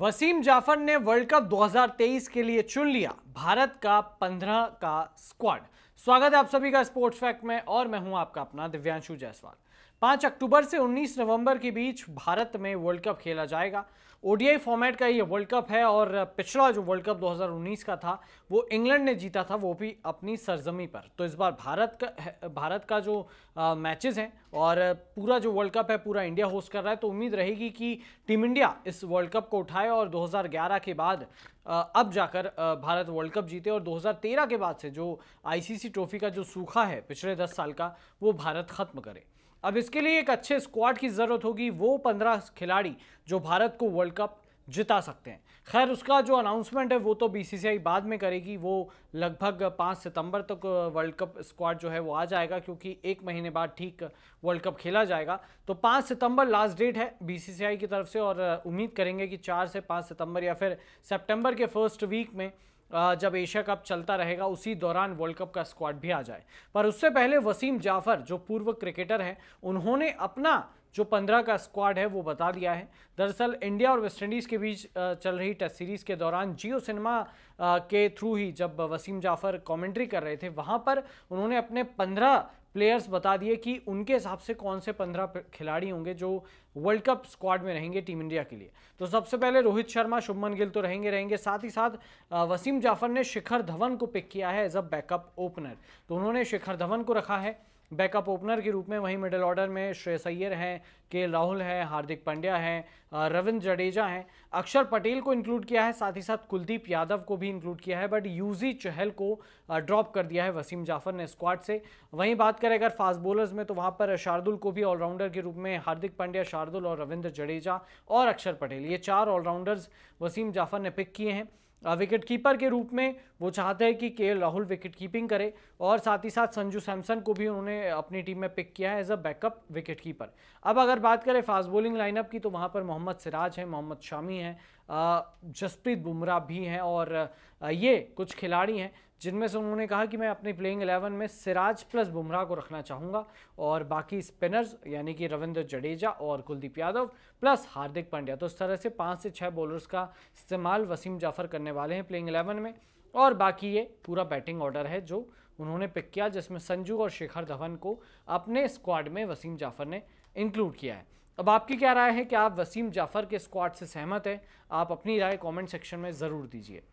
वसीम जाफर ने world cup 2023 के लिए चुन लिया भारत का 15 का स्क्वाड स्वागत है आप सभी का स्पोर्ट्स फैक्ट में और मैं हूं आपका अपना दिव्यांशु जायसवाल पाँच अक्टूबर से 19 नवंबर के बीच भारत में वर्ल्ड कप खेला जाएगा ओडीआई फॉर्मेट का ये वर्ल्ड कप है और पिछला जो वर्ल्ड कप 2019 का था वो इंग्लैंड ने जीता था वो भी अपनी सरजमी पर तो इस बार भारत का भारत का जो मैचेस हैं और पूरा जो वर्ल्ड कप है पूरा इंडिया होस्ट कर रहा है तो उम्मीद रहेगी कि टीम इंडिया इस वर्ल्ड कप को उठाए और 2011 के बाद अब जाकर भारत वर्ल्ड कप जीते और 2013 के बाद से जो आईसीसी ट्रॉफी का जो सूखा है पिछले 10 साल का वो भारत ख़त्म करे अब इसके लिए एक अच्छे स्क्वाड की ज़रूरत होगी वो पंद्रह खिलाड़ी जो भारत को वर्ल्ड कप जिता सकते हैं खैर उसका जो अनाउंसमेंट है वो तो बीसीसीआई बाद में करेगी वो लगभग पाँच सितंबर तक तो वर्ल्ड कप स्क्वाड जो है वो आ जाएगा क्योंकि एक महीने बाद ठीक वर्ल्ड कप खेला जाएगा तो पाँच सितंबर लास्ट डेट है बीसीसीआई की तरफ से और उम्मीद करेंगे कि चार से पाँच सितंबर या फिर सेप्टेम्बर के फर्स्ट वीक में जब एशिया कप चलता रहेगा उसी दौरान वर्ल्ड कप का स्क्वाड भी आ जाए पर उससे पहले वसीम जाफर जो पूर्व क्रिकेटर हैं उन्होंने अपना जो पंद्रह का स्क्वाड है वो बता दिया है दरअसल इंडिया और वेस्टइंडीज़ के बीच चल रही टेस्ट सीरीज़ के दौरान जियो सिनेमा के थ्रू ही जब वसीम जाफ़र कमेंट्री कर रहे थे वहाँ पर उन्होंने अपने पंद्रह प्लेयर्स बता दिए कि उनके हिसाब से कौन से पंद्रह खिलाड़ी होंगे जो वर्ल्ड कप स्क्वाड में रहेंगे टीम इंडिया के लिए तो सबसे पहले रोहित शर्मा शुभमन गिल तो रहेंगे रहेंगे साथ ही साथ वसीम जाफर ने शिखर धवन को पिक किया है एज अ बैकअप ओपनर तो उन्होंने शिखर धवन को रखा है बैकअप ओपनर के रूप में वहीं मिडिल ऑर्डर में श्रेयस अय्यर हैं के राहुल हैं हार्दिक पांड्या हैं रविंद्र जडेजा हैं अक्षर पटेल को इंक्लूड किया है साथ ही साथ कुलदीप यादव को भी इंक्लूड किया है बट यूजी चहल को ड्रॉप कर दिया है वसीम जाफर ने स्क्वाड से वहीं बात करें अगर फास्ट बॉलर्स में तो वहाँ पर शार्दुल को भी ऑलराउंडर के रूप में हार्दिक पांड्या शार्दुल और रविंद्र जडेजा और अक्षर पटेल ये चार ऑलराउंडर्स वसीम जाफर ने पिक किए हैं विकेट कीपर के रूप में वो चाहते हैं कि के राहुल विकेट कीपिंग करे और साथ ही साथ संजू सैमसन को भी उन्होंने अपनी टीम में पिक किया है as a backup wicket keeper अब अगर बात करें फास्ट बॉलिंग लाइनअप की तो वहाँ पर मोहम्मद सिराज है मोहम्मद शामी है जसप्रीत बुमराह भी हैं और ये कुछ खिलाड़ी हैं जिनमें से उन्होंने कहा कि मैं अपने प्लेइंग एलेवन में सिराज प्लस बुमराह को रखना चाहूँगा और बाकी स्पिनर्स यानी कि रविंद्र जडेजा और कुलदीप यादव प्लस हार्दिक पांड्या तो इस तरह से पाँच से छः बॉलर्स का इस्तेमाल वसीम जाफ़र करने वाले हैं प्लेइंग एलेवन में और बाकी ये पूरा बैटिंग ऑर्डर है जो उन्होंने पिक किया जिसमें संजू और शेखर धवन को अपने स्क्वाड में वसीम जाफ़र ने इंक्लूड किया है अब आपकी क्या राय है कि आप वसीम जाफ़र के स्क्वाड से सहमत हैं आप अपनी राय कमेंट सेक्शन में ज़रूर दीजिए